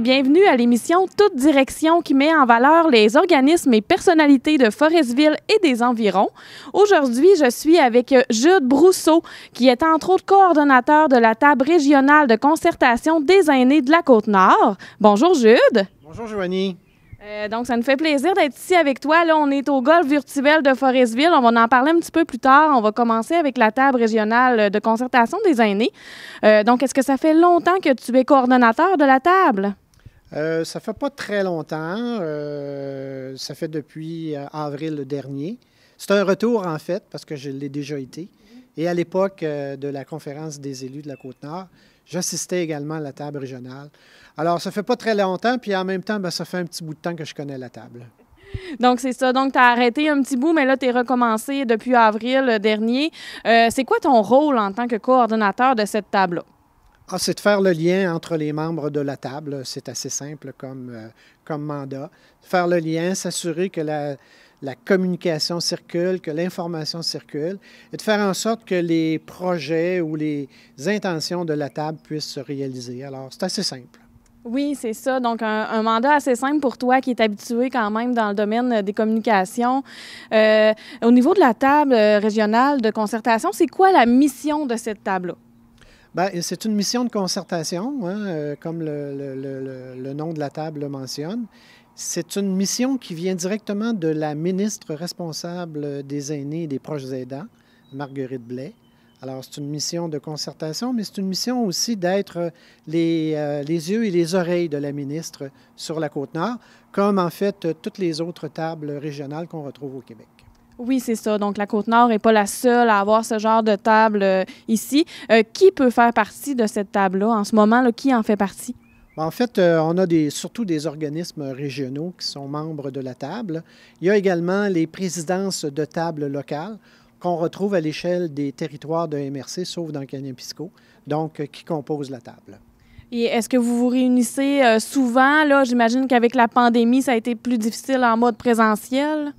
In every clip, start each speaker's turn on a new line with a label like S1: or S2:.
S1: bienvenue à l'émission Toute Direction qui met en valeur les organismes et personnalités de Forestville et des environs. Aujourd'hui, je suis avec euh, Jude Brousseau, qui est entre autres coordonnateur de la table régionale de concertation des aînés de la Côte-Nord. Bonjour Jude. Bonjour Joanie. Euh, donc, ça nous fait plaisir d'être ici avec toi. Là, on est au golf virtuel de Forestville. On va en parler un petit peu plus tard. On va commencer avec la table régionale de concertation des aînés. Euh, donc, est-ce que ça fait longtemps que tu es coordonnateur de la table?
S2: Ça euh, ça fait pas très longtemps. Euh, ça fait depuis euh, avril dernier. C'est un retour, en fait, parce que je l'ai déjà été. Et à l'époque de la conférence des élus de la Côte-Nord, j'assistais également à la table régionale. Alors, ça fait pas très longtemps, puis en même temps, ben, ça fait un petit bout de temps que je connais la table.
S1: Donc, c'est ça. Donc, tu as arrêté un petit bout, mais là, tu es recommencé depuis avril dernier. c'est quoi ton rôle en tant que coordonnateur de cette table-là?
S2: Ah, c'est de faire le lien entre les membres de la table. C'est assez simple comme, euh, comme mandat. Faire le lien, s'assurer que la, communication circule, que l'information circule, et de faire en sorte que les projets ou les intentions de la table puissent se réaliser. Alors, c'est assez simple.
S1: Oui, c'est ça. Donc, un, mandat assez simple pour toi qui es habitué quand même dans le domaine des communications. Euh, au niveau de la table euh, régionale de concertation, c'est quoi la mission de cette table-là?
S2: Ben, c'est une mission de concertation, hein, euh, comme le, nom de la table le mentionne. C'est une mission qui vient directement de la ministre responsable des aînés et des proches aidants, Marguerite Blais. Alors, c'est une mission de concertation, mais c'est une mission aussi d'être les, euh, yeux et les oreilles de la ministre sur la Côte-Nord, comme en fait toutes les autres tables régionales qu'on retrouve au Québec.
S1: Oui, c'est ça. Donc, la Côte-Nord n'est pas la seule à avoir ce genre de table euh, ici. Euh, qui peut faire partie de cette table-là en ce moment? qui en fait partie?
S2: En fait, euh, on a des, surtout des organismes régionaux qui sont membres de la table. Il y a également les présidences de table locales qu'on retrouve à l'échelle des territoires de MRC, sauf dans le Canyon-Pisco, donc qui composent la table.
S1: Et est-ce que vous vous réunissez souvent? j'imagine qu'avec la pandémie, ça a été plus difficile en mode présentiel.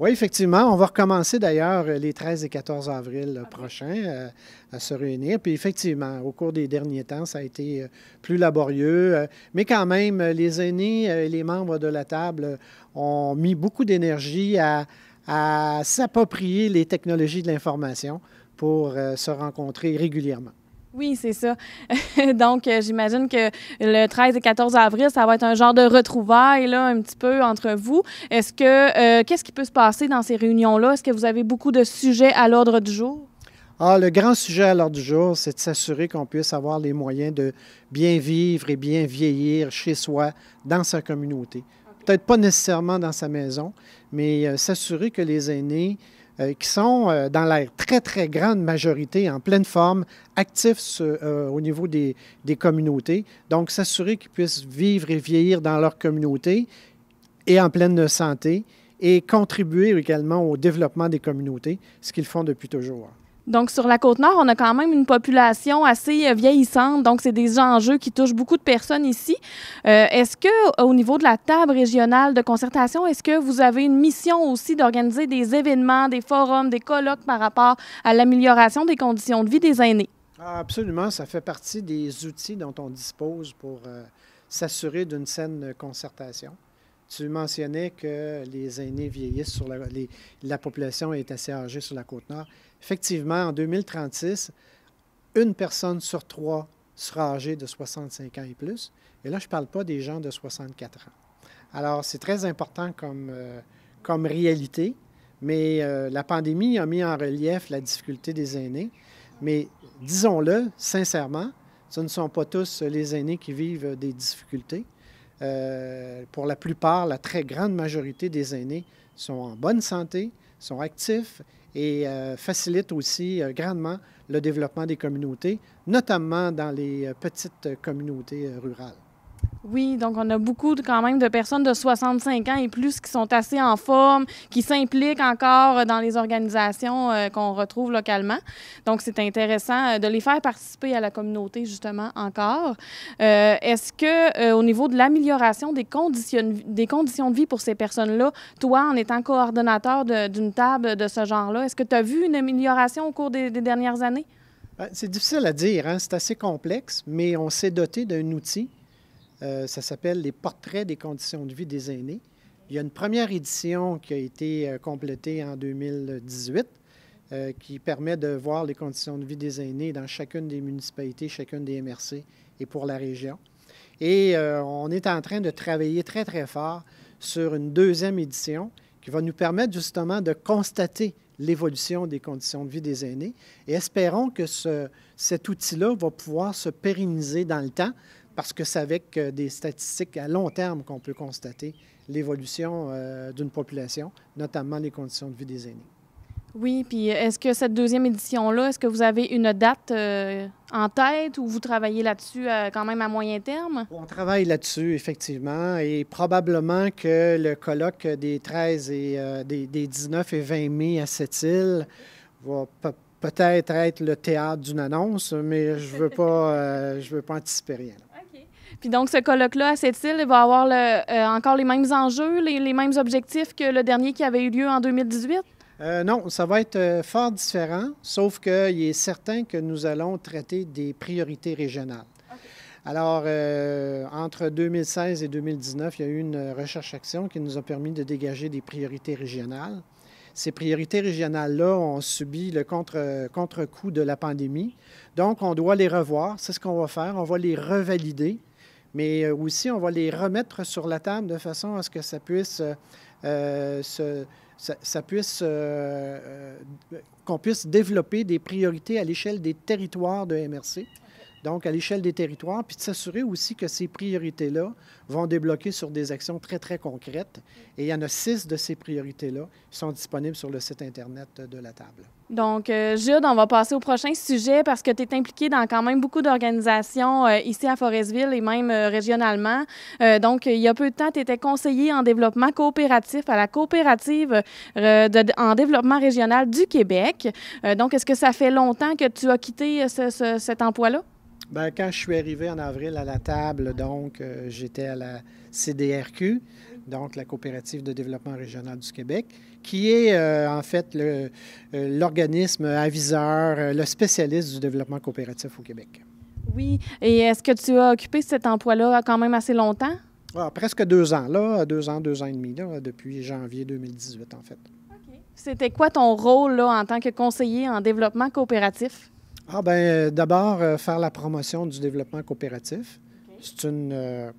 S2: Oui, effectivement. On va recommencer d'ailleurs les 13 et 14 avril prochain prochains euh, à se réunir. Puis effectivement, au cours des derniers temps, ça a été euh, plus laborieux. Euh, mais quand même, les aînés et les membres de la table ont mis beaucoup d'énergie à s'approprier les technologies de l'information pour se rencontrer régulièrement.
S1: Oui, c'est ça. Donc, euh, j'imagine que le 13 et 14 avril, ça va être un genre de retrouvailles, là, un petit peu entre vous. Est-ce que, euh, qu'est-ce qui peut se passer dans ces réunions-là? Est-ce que vous avez beaucoup de sujets à l'ordre du jour?
S2: Ah, le grand sujet à l'ordre du jour, c'est de s'assurer qu'on puisse avoir les moyens de bien vivre et bien vieillir chez soi, dans sa communauté. Peut-être pas nécessairement dans sa maison, mais euh, s'assurer que les aînés euh, qui sont euh, dans la très, très grande majorité en pleine forme, actifs euh, au niveau des, des communautés. Donc, s'assurer qu'ils puissent vivre et vieillir dans leur communauté et en pleine santé et contribuer également au développement des communautés, ce qu'ils font depuis toujours.
S1: Donc, sur la côte nord, on a quand même une population assez euh, vieillissante. Donc, c'est des enjeux qui touchent beaucoup de personnes ici. Euh, est-ce que, au niveau de la table régionale de concertation, est-ce que vous avez une mission aussi d'organiser des événements, des forums, des colloques par rapport à l'amélioration des conditions de vie des aînés? Ah,
S2: absolument. Ça fait partie des outils dont on dispose pour euh, s'assurer d'une saine concertation. Tu mentionnais que les aînés vieillissent sur la, la population est assez âgée sur la côte nord effectivement, en 2036, une personne sur trois sera âgée de 65 ans et plus. Et là, je ne parle pas des gens de 64 ans. Alors, c'est très important comme, euh, comme réalité, mais euh, la pandémie a mis en relief la difficulté des aînés. Mais disons-le sincèrement, ce ne sont pas tous les aînés qui vivent des difficultés. Euh, pour la plupart, la très grande majorité des aînés sont en bonne santé, sont actifs et euh, facilite aussi euh, grandement le développement des communautés, notamment dans les euh, petites communautés rurales.
S1: Oui, donc on a beaucoup quand même de personnes de 65 ans et plus qui sont assez en forme, qui s'impliquent encore dans les organisations euh, qu'on retrouve localement. Donc c'est intéressant euh, de les faire participer à la communauté justement encore. Euh, est-ce que au niveau de l'amélioration des conditions, des conditions de vie pour ces personnes-là, toi en étant coordonnateur d'une table de ce genre-là, est-ce que tu as vu une amélioration au cours des, dernières années? Ben, c'est difficile
S2: à dire, hein. c'est assez complexe, mais on s'est doté d'un outil euh, ça s'appelle Les portraits des conditions de vie des aînés. Il y a une première édition qui a été euh, complétée en 2018 euh, qui permet de voir les conditions de vie des aînés dans chacune des municipalités, chacune des MRC et pour la région. Et on est en train de travailler très, très fort sur une deuxième édition qui va nous permettre justement de constater l'évolution des conditions de vie des aînés. Et espérons que ce, cet outil-là va pouvoir se pérenniser dans le temps parce que c'est avec euh, des statistiques à long terme qu'on peut constater l'évolution euh, d'une population, notamment les conditions de vie des aînés.
S1: Oui, puis est-ce que cette deuxième édition-là, est-ce que vous avez une date euh, en tête ou vous travaillez là-dessus quand même à moyen terme? On
S2: travaille là-dessus, effectivement, et probablement que le colloque des 13 et des, 19 et 20 mai à cette île va peut-être être le théâtre d'une annonce, mais je ne veux, pas, je veux pas anticiper rien.
S1: Puis donc, ce colloque-là à cette île, va avoir euh, encore les mêmes enjeux, les, mêmes objectifs que le dernier qui avait eu lieu en 2018?
S2: Euh, non, ça va être euh, fort différent, sauf qu'il est certain que nous allons traiter des priorités régionales. Alors, entre 2016 et 2019, il y a eu une recherche-action qui nous a permis de dégager des priorités régionales. Ces priorités régionales-là ont subi le contre-coup de la pandémie. Donc, on doit les revoir. C'est ce qu'on va faire. On va les revalider mais euh, aussi on va les remettre sur la table de façon à ce que ça puisse euh, euh, qu'on puisse développer des priorités à l'échelle des territoires de MRC. Donc, à l'échelle des territoires, puis de s'assurer aussi que ces priorités-là vont débloquer sur des actions très, très concrètes. Et il y en a six de ces priorités-là qui sont disponibles sur le site Internet de la table.
S1: Donc, euh, Jude, on va passer au prochain sujet parce que tu es impliqué dans quand même beaucoup d'organisations euh, ici à Forestville et même euh, régionalement. donc, il y a peu de temps, tu étais conseiller en développement coopératif à la coopérative en développement régional du Québec. donc, est-ce que ça fait longtemps que tu as quitté cet emploi-là?
S2: Bien, quand je suis arrivé en avril à la table, donc, j'étais à la CDRQ donc la coopérative de développement régional du Québec, qui est euh, en fait euh, l'organisme aviseur, euh, le spécialiste du développement coopératif au Québec.
S1: Oui, et est-ce que tu as occupé cet emploi-là quand même assez longtemps? Ah,
S2: presque deux ans, là, deux ans, deux ans et demi, là, depuis janvier 2018 en fait.
S1: OK. C'était quoi ton rôle là, en tant que conseiller en développement coopératif?
S2: Ah ben, d'abord, faire la promotion du développement coopératif. C'est une...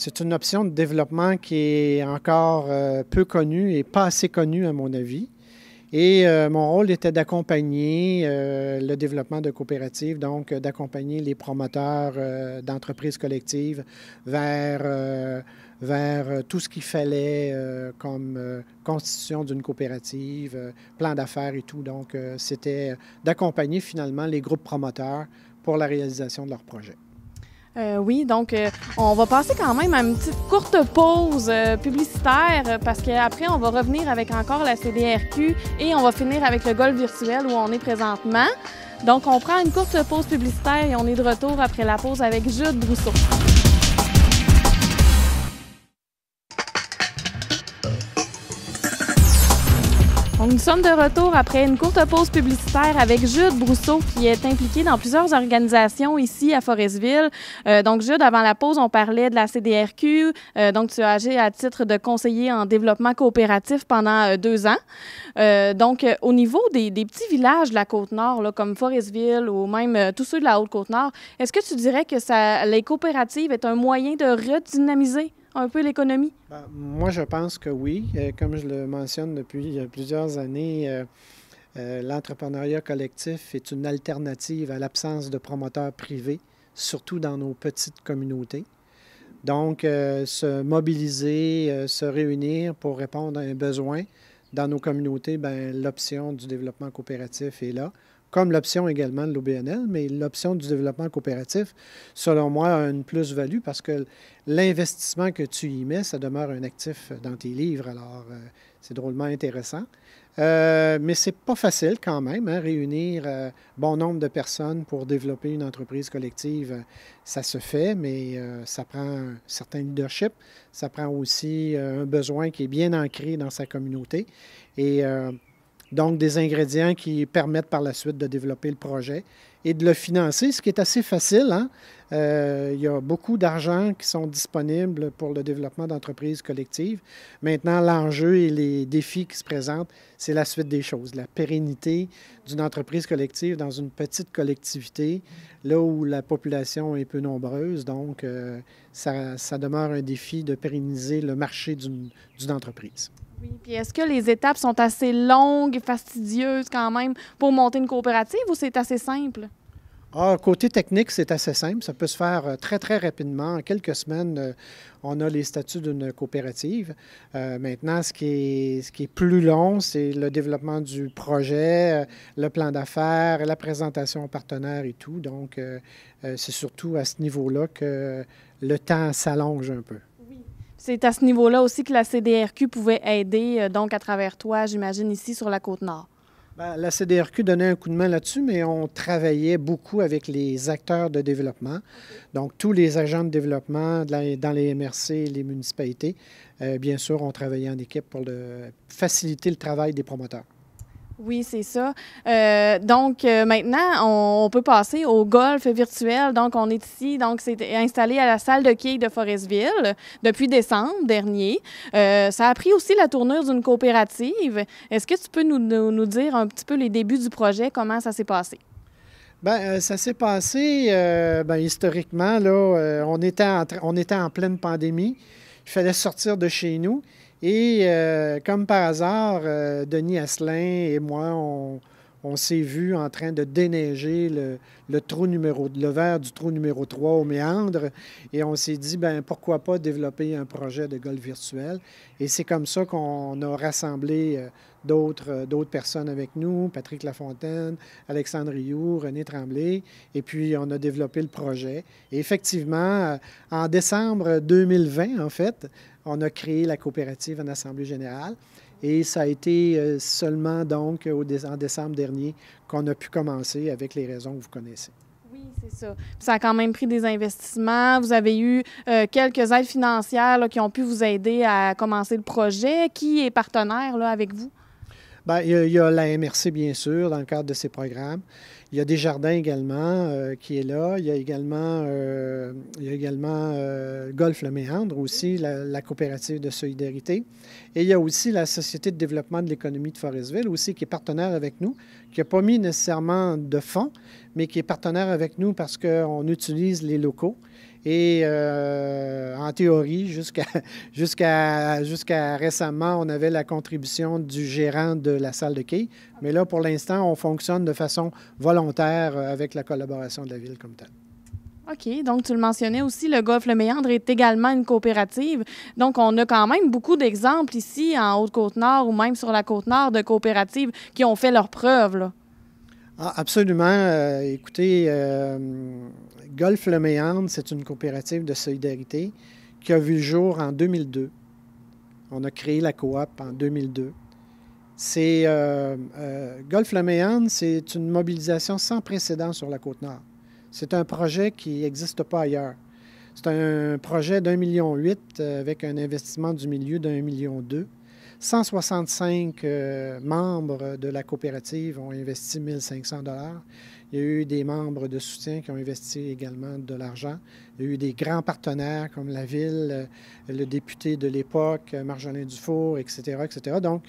S2: C'est une option de développement qui est encore euh, peu connue et pas assez connue, à mon avis. Et euh, mon rôle était d'accompagner euh, le développement de coopératives, donc d'accompagner les promoteurs d'entreprises collectives vers, vers tout ce qu'il fallait comme constitution d'une coopérative, plan d'affaires et tout. Donc, c'était d'accompagner finalement les groupes promoteurs pour la réalisation de leurs projets.
S1: Euh, oui, donc euh, on va passer quand même à une petite courte pause euh, publicitaire parce qu'après, on va revenir avec encore la CDRQ et on va finir avec le golf virtuel où on est présentement. Donc, on prend une courte pause publicitaire et on est de retour après la pause avec Jude Brousseau. nous sommes de retour après une courte pause publicitaire avec Jude Brousseau, qui est impliqué dans plusieurs organisations ici à Forestville. Euh, donc, Jude, avant la pause, on parlait de la CDRQ. Euh, donc, tu as agi à titre de conseiller en développement coopératif pendant euh, deux ans. donc, au niveau des, petits villages de la Côte-Nord, comme Forestville ou même tous ceux de la Haute-Côte-Nord, est-ce que tu dirais que ça, les coopératives est un moyen de redynamiser peu l'économie? Bah,
S2: moi, je pense que oui. Euh, comme je le mentionne depuis plusieurs années, euh, euh, l'entrepreneuriat collectif est une alternative à l'absence de promoteurs privés, surtout dans nos petites communautés. Donc, se mobiliser, se réunir pour répondre à un besoin dans nos communautés, ben, l'option du développement coopératif est là comme l'option également de l'OBNL, mais l'option du développement coopératif, selon moi, a une plus-value parce que l'investissement que tu y mets, ça demeure un actif dans tes livres. Alors, euh, c'est drôlement intéressant. Euh, mais c'est pas facile quand même, hein, réunir euh, bon nombre de personnes pour développer une entreprise collective. Ça se fait, mais euh, ça prend un certain leadership. Ça prend aussi un besoin qui est bien ancré dans sa communauté. Et donc, des ingrédients qui permettent par la suite de développer le projet et de le financer, ce qui est assez facile. Hein. Euh, il y a beaucoup d'argent qui sont disponibles pour le développement d'entreprises collectives. Maintenant, l'enjeu et les défis qui se présentent, c'est la suite des choses, la pérennité d'une entreprise collective dans une petite collectivité, là où la population est peu nombreuse. Donc, euh, ça, ça, demeure un défi de pérenniser le marché d'une entreprise.
S1: Oui, puis est-ce que les étapes sont assez longues et fastidieuses quand même pour monter une coopérative ou c'est assez simple?
S2: Ah, côté technique, c'est assez simple. Ça peut se faire euh, très, très rapidement. En quelques semaines, euh, on a les statuts d'une coopérative. Euh, maintenant, ce qui, est, ce qui est plus long, c'est le développement du projet, le plan d'affaires, la présentation aux partenaires et tout. Donc, c'est surtout à ce niveau-là que le temps s'allonge un peu. Oui.
S1: C'est à ce niveau-là aussi que la CDRQ pouvait aider, donc à travers toi, j'imagine, ici sur la Côte-Nord.
S2: Ben, la CDRQ donnait un coup de main là-dessus, mais on travaillait beaucoup avec les acteurs de développement, donc tous les agents de développement dans les MRC et les municipalités. Euh, bien sûr, on travaillait en équipe pour faciliter le travail des promoteurs.
S1: Oui, c'est ça. Euh, donc euh, maintenant, on, peut passer au golf virtuel. Donc on est ici, donc c'est installé à la salle de quilles de Forestville depuis décembre dernier. Euh, ça a pris aussi la tournure d'une coopérative. Est-ce que tu peux nous, dire un petit peu les débuts du projet, comment ça s'est passé?
S2: Bien, ça s'est passé, ben, historiquement, là, on, était on était en pleine pandémie. Il fallait sortir de chez nous. Et euh, comme par hasard, euh, Denis Asselin et moi, on, s'est vu en train de déneiger le, trou numéro, le verre du trou numéro 3 au méandre. Et on s'est dit, ben pourquoi pas développer un projet de golf virtuel. Et c'est comme ça qu'on a rassemblé euh, euh, d'autres personnes avec nous, Patrick Lafontaine, Alexandre Rioux, René Tremblay, et puis on a développé le projet. Et effectivement, euh, en décembre 2020, en fait, on a créé la coopérative en Assemblée générale. Et ça a été euh, seulement donc au en décembre dernier qu'on a pu commencer avec les raisons que vous connaissez.
S1: Oui, c'est ça. ça a quand même pris des investissements. Vous avez eu quelques aides financières qui ont pu vous aider à commencer le projet. Qui est partenaire là, avec vous?
S2: Ben, il, y a, la MRC, bien sûr, dans le cadre de ces programmes. Il y a Desjardins également euh, qui est là. Il y a également, euh, également euh, Golf Le Méandre aussi, la, la, coopérative de solidarité. Et il y a aussi la Société de développement de l'économie de Forestville aussi qui est partenaire avec nous, qui n'a pas mis nécessairement de fonds, mais qui est partenaire avec nous parce qu'on utilise les locaux. Et euh, en théorie, jusqu'à récemment, on avait la contribution du gérant de la salle de quai. Mais là, pour l'instant, on fonctionne de façon volontaire euh, avec la collaboration de la ville comme telle.
S1: OK. Donc, tu le mentionnais aussi, le golf Le Méandre est également une coopérative. Donc, on a quand même beaucoup d'exemples ici en Haute-Côte-Nord ou même sur la Côte-Nord de coopératives qui ont fait leurs preuves.
S2: Ah, absolument. Euh, écoutez, euh, Golf Le Méandre, c'est une coopérative de solidarité qui a vu le jour en 2002. On a créé la coop en 2002. C'est euh, euh, Golf Le Méandre, c'est une mobilisation sans précédent sur la côte nord. C'est un projet qui n'existe pas ailleurs. C'est un projet d'un million huit euh, avec un investissement du milieu d'un million deux. 165 membres de la coopérative ont investi 1 500 il y a eu des membres de soutien qui ont investi également de l'argent. Il y a eu des grands partenaires comme la ville, euh, le député de l'époque, euh, Marjolin Dufour, etc., etc. Donc,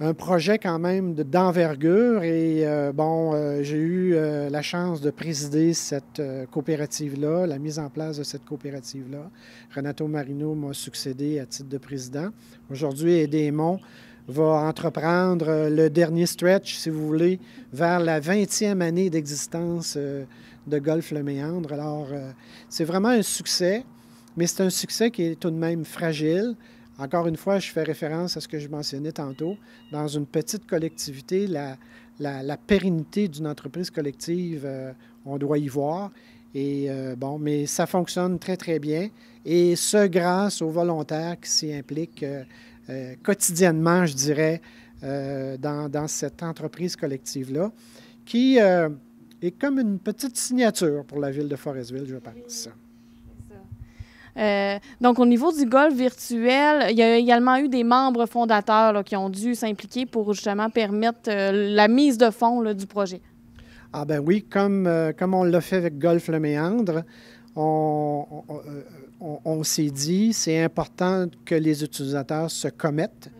S2: un projet quand même d'envergure et euh, bon, j'ai eu la chance de présider cette coopérative-là, la mise en place de cette coopérative-là. Renato Marino m'a succédé à titre de président. Aujourd'hui, Edémont va entreprendre euh, le dernier stretch, si vous voulez, vers la 20e année d'existence euh, de Golf Le Méandre. Alors, euh, c'est vraiment un succès, mais c'est un succès qui est tout de même fragile. Encore une fois, je fais référence à ce que je mentionnais tantôt. Dans une petite collectivité, la, pérennité d'une entreprise collective, on doit y voir. Et bon, mais ça fonctionne très, très bien. Et ce, grâce aux volontaires qui s'y impliquent euh, quotidiennement, je dirais, euh, dans, cette entreprise collective-là, qui euh, est comme une petite signature pour la ville de Forestville, je pense.
S1: donc, au niveau du golf virtuel, il y a également eu des membres fondateurs qui ont dû s'impliquer pour justement permettre la mise de fonds du projet.
S2: Ah ben oui, comme, comme on l'a fait avec Golf Le Méandre, on, on, s'est dit, c'est important que les utilisateurs se commettent.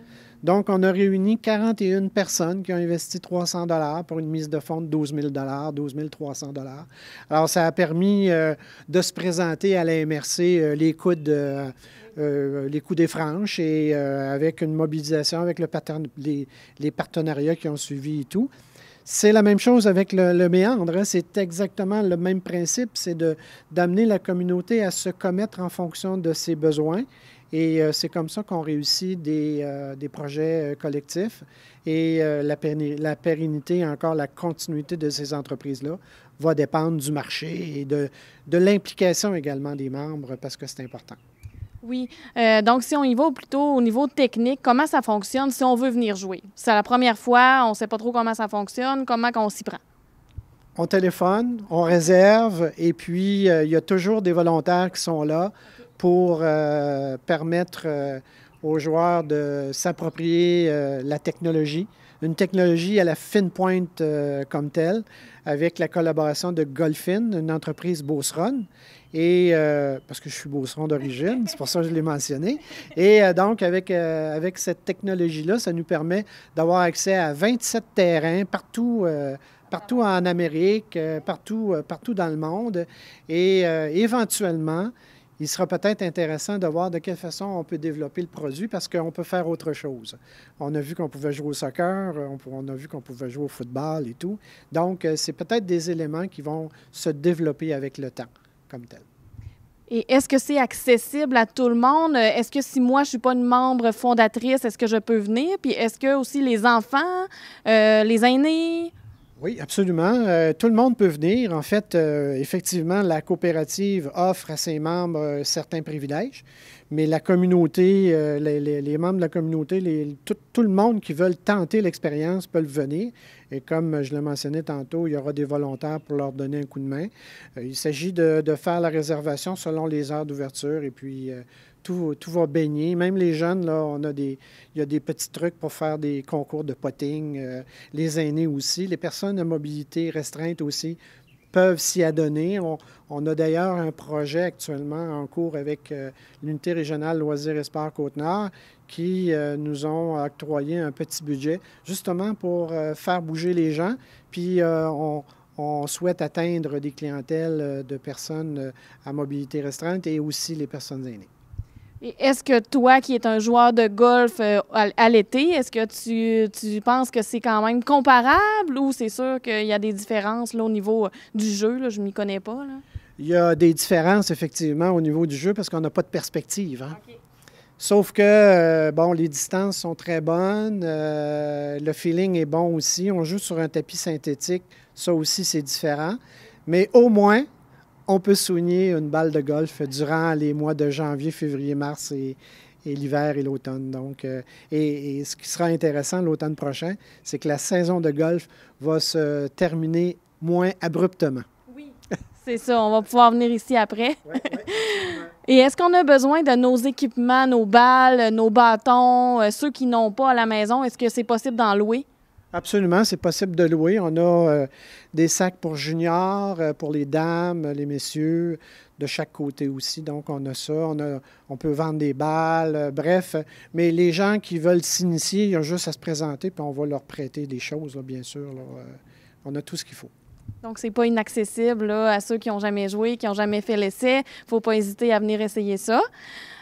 S2: Donc, on a réuni 41 personnes qui ont investi 300 dollars pour une mise de fonds de 12 000 dollars, 12 300 dollars. Alors, ça a permis euh, de se présenter à la MRC euh, les coûts de, euh, les des franches et avec une mobilisation avec le les, partenariats qui ont suivi et tout. C'est la même chose avec le, méandre. Hein. C'est exactement le même principe. C'est d'amener la communauté à se commettre en fonction de ses besoins. Et euh, c'est comme ça qu'on réussit des, euh, projets euh, collectifs. Et la, la, pérennité, encore la continuité de ces entreprises-là, va dépendre du marché et de l'implication également des membres parce que c'est important.
S1: Oui. Euh, donc, si on y va plutôt au niveau technique, comment ça fonctionne si on veut venir jouer? C'est la première fois, on ne sait pas trop comment ça fonctionne, comment on s'y prend?
S2: On téléphone, on réserve, et puis euh, il y a toujours des volontaires qui sont là pour euh, permettre aux joueurs de s'approprier la technologie une technologie à la fine pointe euh, comme telle, avec la collaboration de Golfin, une entreprise Beauceron, et euh, parce que je suis Beauceron d'origine, c'est pour ça que je l'ai mentionné. Et euh, donc, avec, avec cette technologie-là, ça nous permet d'avoir accès à 27 terrains partout partout en Amérique, partout, partout dans le monde. Et éventuellement, il sera peut-être intéressant de voir de quelle façon on peut développer le produit parce qu'on peut faire autre chose. On a vu qu'on pouvait jouer au soccer, on, a vu qu'on pouvait jouer au football et tout. Donc, euh, c'est peut-être des éléments qui vont se développer avec le temps comme tel.
S1: Et est-ce que c'est accessible à tout le monde? Est-ce que si moi, je ne suis pas une membre fondatrice, est-ce que je peux venir? Puis est-ce que aussi les enfants, euh, les aînés,
S2: oui, absolument. Euh, tout le monde peut venir. En fait, euh, effectivement, la coopérative offre à ses membres euh, certains privilèges, mais la communauté, les, membres de la communauté, les, tout, le monde qui veulent tenter l'expérience peut venir. Et comme je le mentionnais tantôt, il y aura des volontaires pour leur donner un coup de main. il s'agit de, de, faire la réservation selon les heures d'ouverture et puis tout, tout, va baigner. Même les jeunes, là, on a des, il y a des petits trucs pour faire des concours de potting. Euh, les aînés aussi. Les personnes à mobilité restreinte aussi peuvent s'y adonner. On, a d'ailleurs un projet actuellement en cours avec euh, l'unité régionale Loisirs et Sports Côte-Nord qui euh, nous ont octroyé un petit budget justement pour faire bouger les gens. Puis on, souhaite atteindre des clientèles de personnes à mobilité restreinte et aussi les personnes aînées.
S1: Est-ce que toi, qui es un joueur de golf euh, à, l'été, est-ce que tu, penses que c'est quand même comparable ou c'est sûr qu'il y a des différences là, au niveau euh, du jeu? je ne m'y connais pas. Là.
S2: Il y a des différences, effectivement, au niveau du jeu parce qu'on n'a pas de perspective. Hein. Sauf que, euh, bon, les distances sont très bonnes, le feeling est bon aussi. On joue sur un tapis synthétique, ça aussi, c'est différent. Mais au moins, on peut soigner une balle de golf durant les mois de janvier, février, mars et, l'hiver et l'automne. Donc, euh, et, ce qui sera intéressant l'automne prochain, c'est que la saison de golf va se terminer moins abruptement. Oui,
S1: c'est ça. On va pouvoir venir ici après. Et est-ce qu'on a besoin de nos équipements, nos balles, nos bâtons, euh, ceux qui n'ont pas à la maison? Est-ce que c'est possible d'en louer?
S2: Absolument, c'est possible de louer. On a euh, des sacs pour juniors, euh, pour les dames, les messieurs, de chaque côté aussi. Donc, on a ça. On, peut vendre des balles, euh, bref. Mais les gens qui veulent s'initier, ils ont juste à se présenter, puis on va leur prêter des choses, bien sûr. on a tout ce qu'il faut.
S1: Donc, c'est pas inaccessible à ceux qui n'ont jamais joué, qui n'ont jamais fait l'essai. Il ne faut pas hésiter à venir essayer ça.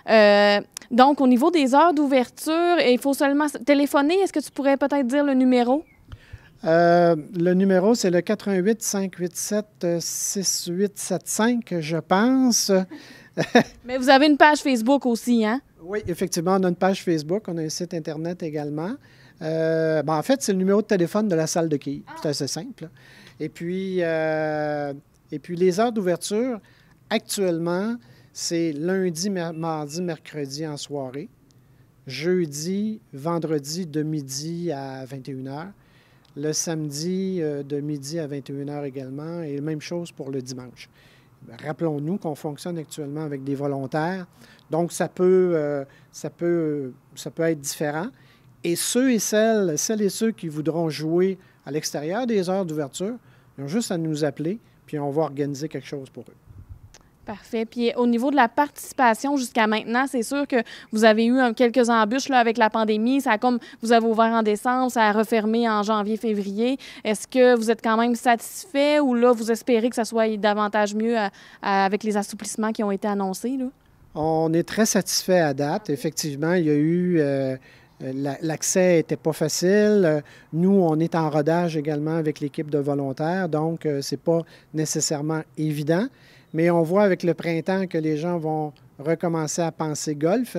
S1: Euh, donc, au niveau des heures d'ouverture, il faut seulement téléphoner. Est-ce que tu pourrais peut-être dire le numéro?
S2: Euh, le numéro, c'est le 88 587 6875, je pense.
S1: Mais vous avez une page Facebook aussi, hein?
S2: Oui, effectivement, on a une page Facebook, on a un site Internet également. Euh, ben, en fait, c'est le numéro de téléphone de la salle de quilles. Ah. C'est assez simple. Et puis, et puis les heures d'ouverture, actuellement, c'est lundi, mardi, mercredi en soirée, jeudi, vendredi de midi à 21h, le samedi euh, de midi à 21h également, et même chose pour le dimanche. Rappelons-nous qu'on fonctionne actuellement avec des volontaires, donc ça peut, euh, ça peut, ça peut être différent. Et ceux et celles, celles et ceux qui voudront jouer à l'extérieur des heures d'ouverture, ils ont juste à nous appeler, puis on va organiser quelque chose pour eux.
S1: Parfait. Puis au niveau de la participation jusqu'à maintenant, c'est sûr que vous avez eu quelques embûches là, avec la pandémie. Ça comme vous avez ouvert en décembre, ça a refermé en janvier-février. Est-ce que vous êtes quand même satisfait ou là, vous espérez que ça soit davantage mieux euh, euh, avec les assouplissements qui ont été annoncés? Là?
S2: On est très satisfait à date. Effectivement, il y a eu... Euh, l'accès n'était pas facile. Nous, on est en rodage également avec l'équipe de volontaires, donc ce n'est pas nécessairement évident. Mais on voit avec le printemps que les gens vont recommencer à penser golf.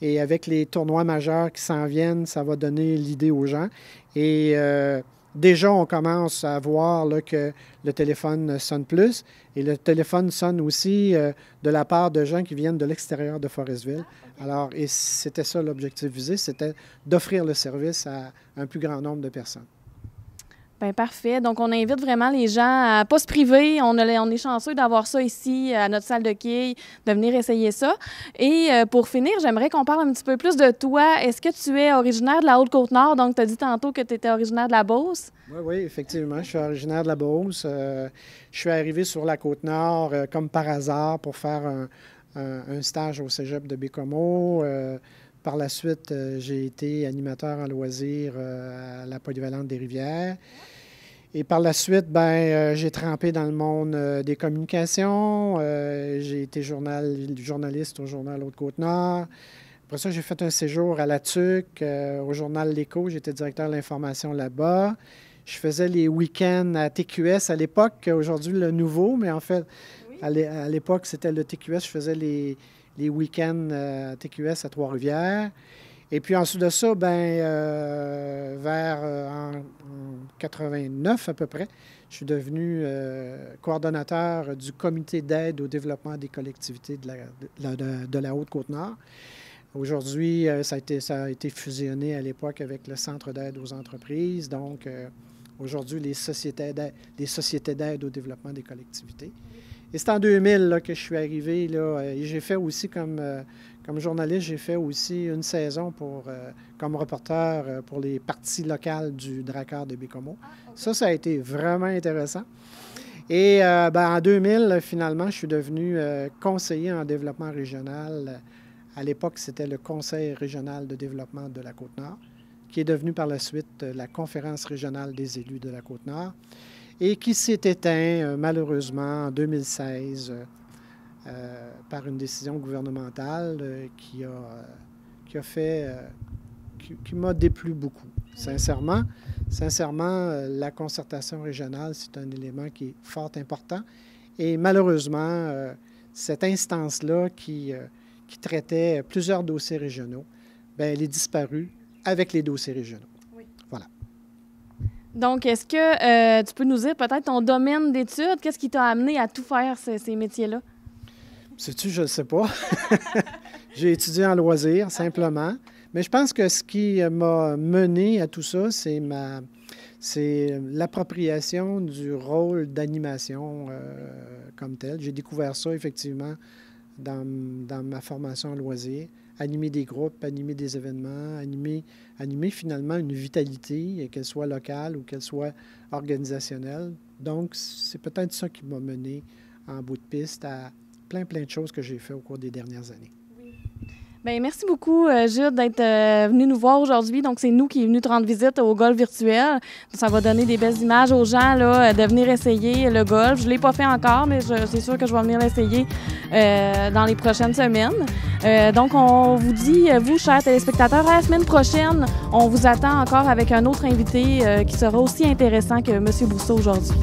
S2: Et avec les tournois majeurs qui s'en viennent, ça va donner l'idée aux gens. Et euh, déjà, on commence à voir que le téléphone sonne plus. Et le téléphone sonne aussi euh, de la part de gens qui viennent de l'extérieur de Forestville. Alors, et c'était ça l'objectif visé, c'était d'offrir le service à un plus grand nombre de personnes.
S1: Bien, parfait. Donc, on invite vraiment les gens à ne pas se priver. On, on est chanceux d'avoir ça ici, à notre salle de quai, de venir essayer ça. Et euh, pour finir, j'aimerais qu'on parle un petit peu plus de toi. Est-ce que tu es originaire de la Haute-Côte-Nord? Donc, tu as dit tantôt que tu étais originaire de la Beauce.
S2: Oui, oui, effectivement. Je suis originaire de la Beauce. Euh, je suis arrivé sur la Côte-Nord euh, comme par hasard pour faire un, un stage au cégep de Bécomo. Par la suite, euh, j'ai été animateur en loisirs euh, à la polyvalente des rivières. Et par la suite, ben, euh, j'ai trempé dans le monde des communications. j'ai été journaliste au journal Haute-Côte-Nord. Après ça, j'ai fait un séjour à la TUC, au journal L'Écho. J'étais directeur de l'information là-bas. Je faisais les week-ends à TQS à l'époque, aujourd'hui le nouveau, mais en fait, à l'époque, c'était le TQS. Je faisais les, les week-ends euh, TQS à Trois-Rivières. Et puis ensuite de ça, ben, euh, vers 1989 euh, 89 à peu près, je suis devenu coordonnateur du comité d'aide au développement des collectivités de la, de, la Haute-Côte-Nord. Aujourd'hui, ça, a été, ça a été fusionné à l'époque avec le Centre d'aide aux entreprises, donc aujourd'hui les sociétés d'aide au développement des collectivités. Et c'est en 2000 que je suis arrivé. et j'ai fait aussi euh, comme, journaliste, j'ai fait aussi une saison pour, euh, comme reporter euh, pour les parties locales du Drakkar de bicomo ah, Ça, ça a été vraiment intéressant. Et ben, en 2000, finalement, je suis devenu conseiller en développement régional. À l'époque, c'était le Conseil régional de développement de la Côte-Nord, qui est devenu par la suite la Conférence régionale des élus de la Côte-Nord et qui s'est éteint euh, malheureusement en 2016 euh, euh, par une décision gouvernementale qui, a, qui a fait qui, m'a déplu beaucoup. Sincèrement, sincèrement, la concertation régionale, c'est un élément qui est fort important. Et malheureusement, cette instance-là qui, qui traitait plusieurs dossiers régionaux, ben, elle est disparue avec les dossiers régionaux.
S1: Donc, est-ce que euh, tu peux nous dire peut-être ton domaine d'études? Qu'est-ce qui t'a amené à tout faire, ces, métiers-là?
S2: Sais-tu, je ne sais pas. J'ai étudié en loisir simplement. Mais je pense que ce qui m'a mené à tout ça, c'est ma, c'est l'appropriation du rôle d'animation euh, comme tel. J'ai découvert ça effectivement dans, dans ma formation en loisirs animer des groupes, animer des événements, animer, animer finalement une vitalité, qu'elle soit locale ou qu'elle soit organisationnelle. Donc, c'est peut-être ça qui m'a mené en bout de piste à plein, plein de choses que j'ai fait au cours des dernières années.
S1: Bien, merci beaucoup, euh, Gilles, d'être euh, venu nous voir aujourd'hui. Donc, c'est nous qui sommes venus te rendre visite au golf virtuel. Ça va donner des belles images aux gens là, euh, de venir essayer le golf. Je ne l'ai pas fait encore, mais c'est sûr que je vais venir l'essayer euh, dans les prochaines semaines. Euh, donc, on vous dit, euh, vous, chers téléspectateurs, à la semaine prochaine. On vous attend encore avec un autre invité euh, qui sera aussi intéressant que M. Bousso aujourd'hui.